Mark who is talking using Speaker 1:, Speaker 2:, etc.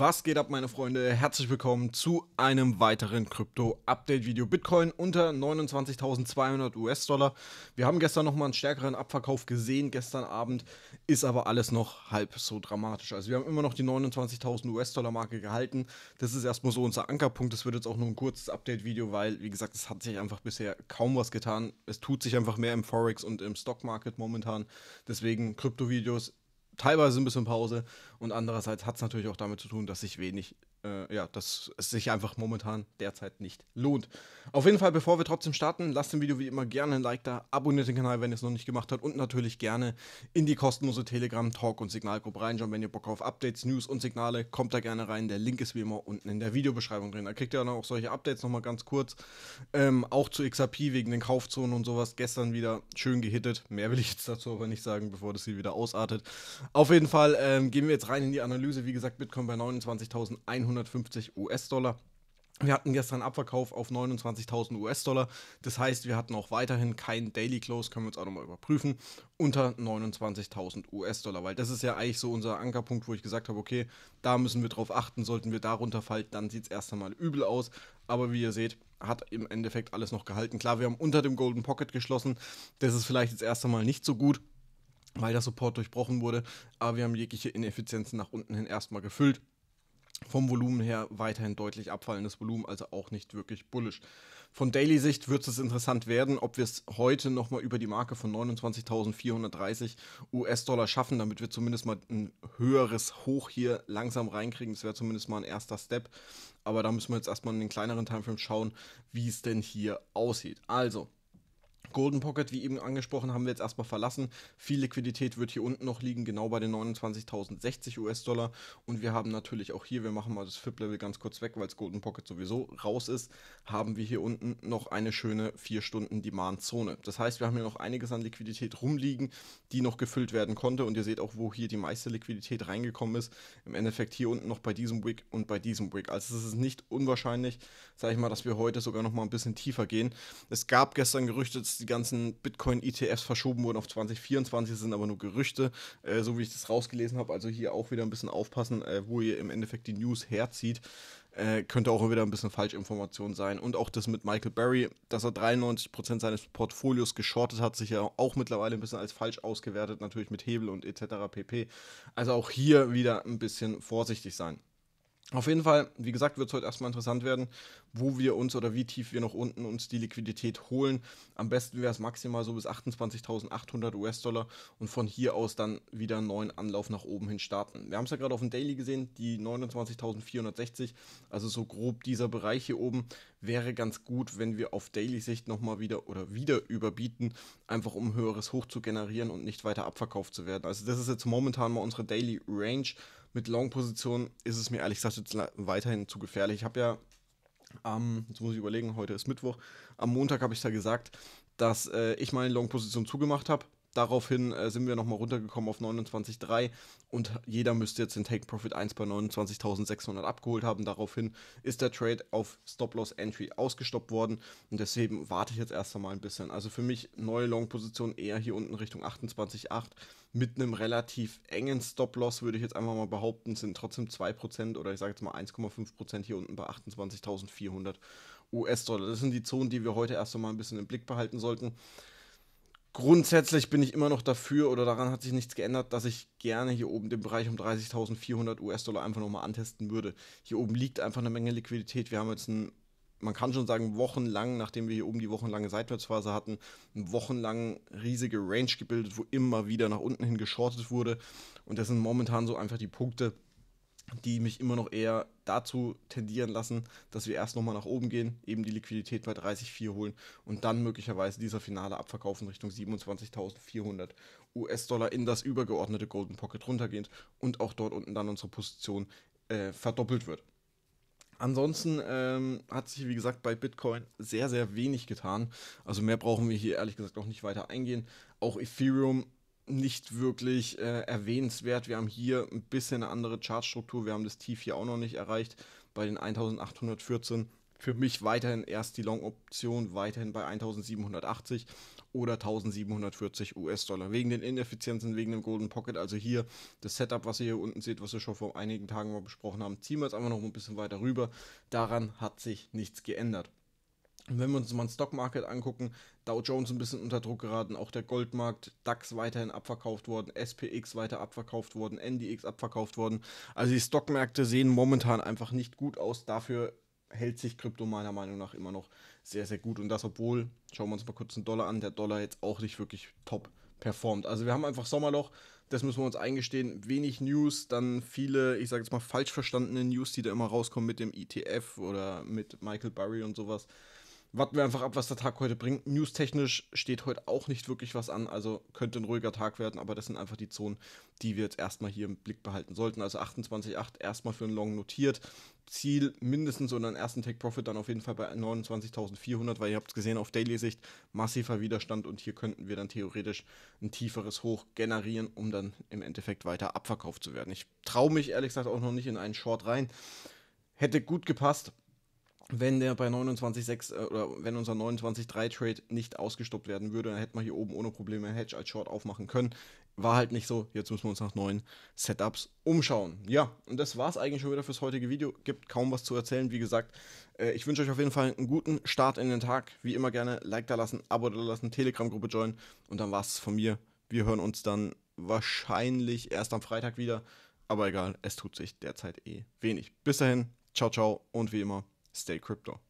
Speaker 1: Was geht ab, meine Freunde? Herzlich willkommen zu einem weiteren Krypto-Update-Video. Bitcoin unter 29.200 US-Dollar. Wir haben gestern nochmal einen stärkeren Abverkauf gesehen. Gestern Abend ist aber alles noch halb so dramatisch. Also, wir haben immer noch die 29.000 US-Dollar-Marke gehalten. Das ist erstmal so unser Ankerpunkt. Das wird jetzt auch nur ein kurzes Update-Video, weil, wie gesagt, es hat sich einfach bisher kaum was getan. Es tut sich einfach mehr im Forex und im Stock-Market momentan. Deswegen Krypto-Videos teilweise ein bisschen Pause und andererseits hat es natürlich auch damit zu tun, dass sich wenig äh, ja, dass es sich einfach momentan derzeit nicht lohnt. Auf jeden Fall, bevor wir trotzdem starten, lasst dem Video wie immer gerne ein Like da, abonniert den Kanal, wenn ihr es noch nicht gemacht habt und natürlich gerne in die kostenlose Telegram, Talk und Signalgruppe reinschauen, wenn ihr Bock auf Updates, News und Signale, kommt da gerne rein. Der Link ist wie immer unten in der Videobeschreibung drin. Da kriegt ihr dann auch solche Updates nochmal ganz kurz. Ähm, auch zu XRP wegen den Kaufzonen und sowas. Gestern wieder schön gehittet. Mehr will ich jetzt dazu aber nicht sagen, bevor das hier wieder ausartet. Auf jeden Fall ähm, gehen wir jetzt rein in die Analyse. Wie gesagt, Bitcoin bei 29.100. 150 US-Dollar. Wir hatten gestern Abverkauf auf 29.000 US-Dollar. Das heißt, wir hatten auch weiterhin keinen Daily Close, können wir uns auch nochmal überprüfen, unter 29.000 US-Dollar. Weil das ist ja eigentlich so unser Ankerpunkt, wo ich gesagt habe, okay, da müssen wir drauf achten. Sollten wir darunter fallen, dann sieht es erst einmal übel aus. Aber wie ihr seht, hat im Endeffekt alles noch gehalten. Klar, wir haben unter dem Golden Pocket geschlossen. Das ist vielleicht jetzt erst einmal nicht so gut, weil der Support durchbrochen wurde. Aber wir haben jegliche Ineffizienzen nach unten hin erstmal gefüllt vom Volumen her weiterhin deutlich abfallendes Volumen, also auch nicht wirklich bullisch. Von Daily-Sicht wird es interessant werden, ob wir es heute nochmal über die Marke von 29.430 US-Dollar schaffen, damit wir zumindest mal ein höheres Hoch hier langsam reinkriegen. Das wäre zumindest mal ein erster Step. Aber da müssen wir jetzt erstmal in den kleineren Timeframes schauen, wie es denn hier aussieht. Also, Golden Pocket, wie eben angesprochen, haben wir jetzt erstmal verlassen. Viel Liquidität wird hier unten noch liegen, genau bei den 29.060 US-Dollar. Und wir haben natürlich auch hier, wir machen mal das FIP-Level ganz kurz weg, weil es Golden Pocket sowieso raus ist, haben wir hier unten noch eine schöne 4-Stunden-Demand-Zone. Das heißt, wir haben hier noch einiges an Liquidität rumliegen, die noch gefüllt werden konnte. Und ihr seht auch, wo hier die meiste Liquidität reingekommen ist. Im Endeffekt hier unten noch bei diesem Wick und bei diesem Wick. Also es ist nicht unwahrscheinlich, sage ich mal, dass wir heute sogar noch mal ein bisschen tiefer gehen. Es gab gestern Gerüchte, die ganzen Bitcoin-ETFs verschoben wurden auf 2024, das sind aber nur Gerüchte, äh, so wie ich das rausgelesen habe. Also hier auch wieder ein bisschen aufpassen, äh, wo ihr im Endeffekt die News herzieht. Äh, könnte auch wieder ein bisschen Falschinformation sein. Und auch das mit Michael Barry, dass er 93% seines Portfolios geschortet hat, sich ja auch mittlerweile ein bisschen als falsch ausgewertet, natürlich mit Hebel und etc. pp. Also auch hier wieder ein bisschen vorsichtig sein. Auf jeden Fall, wie gesagt, wird es heute erstmal interessant werden, wo wir uns oder wie tief wir noch unten uns die Liquidität holen. Am besten wäre es maximal so bis 28.800 US-Dollar und von hier aus dann wieder einen neuen Anlauf nach oben hin starten. Wir haben es ja gerade auf dem Daily gesehen, die 29.460, also so grob dieser Bereich hier oben, wäre ganz gut, wenn wir auf Daily-Sicht nochmal wieder oder wieder überbieten, einfach um höheres Hoch zu generieren und nicht weiter abverkauft zu werden. Also das ist jetzt momentan mal unsere Daily Range mit Long-Position ist es mir ehrlich gesagt jetzt weiterhin zu gefährlich. Ich habe ja am, ähm, jetzt muss ich überlegen, heute ist Mittwoch, am Montag habe ich da gesagt, dass äh, ich meine Long-Position zugemacht habe Daraufhin äh, sind wir nochmal runtergekommen auf 29,3 und jeder müsste jetzt den Take Profit 1 bei 29.600 abgeholt haben. Daraufhin ist der Trade auf Stop Loss Entry ausgestoppt worden und deswegen warte ich jetzt erst einmal ein bisschen. Also für mich neue Long Position eher hier unten Richtung 28,8 mit einem relativ engen Stop Loss würde ich jetzt einfach mal behaupten, sind trotzdem 2% oder ich sage jetzt mal 1,5% hier unten bei 28.400 US-Dollar. Das sind die Zonen, die wir heute erst einmal ein bisschen im Blick behalten sollten grundsätzlich bin ich immer noch dafür oder daran hat sich nichts geändert, dass ich gerne hier oben den Bereich um 30.400 US-Dollar einfach nochmal antesten würde. Hier oben liegt einfach eine Menge Liquidität. Wir haben jetzt ein, man kann schon sagen, wochenlang, nachdem wir hier oben die wochenlange Seitwärtsphase hatten, eine wochenlang riesige Range gebildet, wo immer wieder nach unten hin geschortet wurde. Und das sind momentan so einfach die Punkte, die mich immer noch eher dazu tendieren lassen, dass wir erst nochmal nach oben gehen, eben die Liquidität bei 30,4 holen und dann möglicherweise dieser finale Abverkauf in Richtung 27.400 US-Dollar in das übergeordnete Golden Pocket runtergehend und auch dort unten dann unsere Position äh, verdoppelt wird. Ansonsten ähm, hat sich, wie gesagt, bei Bitcoin sehr, sehr wenig getan. Also mehr brauchen wir hier ehrlich gesagt auch nicht weiter eingehen. Auch Ethereum nicht wirklich äh, erwähnenswert. Wir haben hier ein bisschen eine andere Chartstruktur. Wir haben das Tief hier auch noch nicht erreicht bei den 1814. Für mich weiterhin erst die Long-Option, weiterhin bei 1780 oder 1740 US-Dollar. Wegen den Ineffizienzen, wegen dem Golden Pocket. Also hier das Setup, was ihr hier unten seht, was wir schon vor einigen Tagen mal besprochen haben, ziehen wir jetzt einfach noch ein bisschen weiter rüber. Daran hat sich nichts geändert. Und wenn wir uns mal den Stock Market angucken, Dow Jones ein bisschen unter Druck geraten, auch der Goldmarkt, DAX weiterhin abverkauft worden, SPX weiter abverkauft worden, NDX abverkauft worden. Also die Stockmärkte sehen momentan einfach nicht gut aus. Dafür hält sich Krypto meiner Meinung nach immer noch sehr, sehr gut. Und das, obwohl, schauen wir uns mal kurz den Dollar an, der Dollar jetzt auch nicht wirklich top performt. Also wir haben einfach Sommerloch, das müssen wir uns eingestehen. Wenig News, dann viele, ich sage jetzt mal, falsch verstandene News, die da immer rauskommen mit dem ETF oder mit Michael Burry und sowas warten wir einfach ab, was der Tag heute bringt. News-technisch steht heute auch nicht wirklich was an, also könnte ein ruhiger Tag werden, aber das sind einfach die Zonen, die wir jetzt erstmal hier im Blick behalten sollten. Also 28,8 erstmal für einen Long notiert. Ziel mindestens und einen ersten Take-Profit dann auf jeden Fall bei 29.400, weil ihr habt es gesehen, auf Daily-Sicht massiver Widerstand und hier könnten wir dann theoretisch ein tieferes Hoch generieren, um dann im Endeffekt weiter abverkauft zu werden. Ich traue mich ehrlich gesagt auch noch nicht in einen Short rein. Hätte gut gepasst, wenn der bei 29,6 äh, oder wenn unser 29,3 Trade nicht ausgestoppt werden würde, dann hätten wir hier oben ohne Probleme Hedge als Short aufmachen können. War halt nicht so. Jetzt müssen wir uns nach neuen Setups umschauen. Ja, und das war es eigentlich schon wieder fürs heutige Video. Gibt kaum was zu erzählen. Wie gesagt, äh, ich wünsche euch auf jeden Fall einen guten Start in den Tag. Wie immer gerne Like da lassen, Abo da lassen, Telegram-Gruppe joinen. Und dann war es von mir. Wir hören uns dann wahrscheinlich erst am Freitag wieder. Aber egal, es tut sich derzeit eh wenig. Bis dahin, ciao, ciao und wie immer. Stay crypto.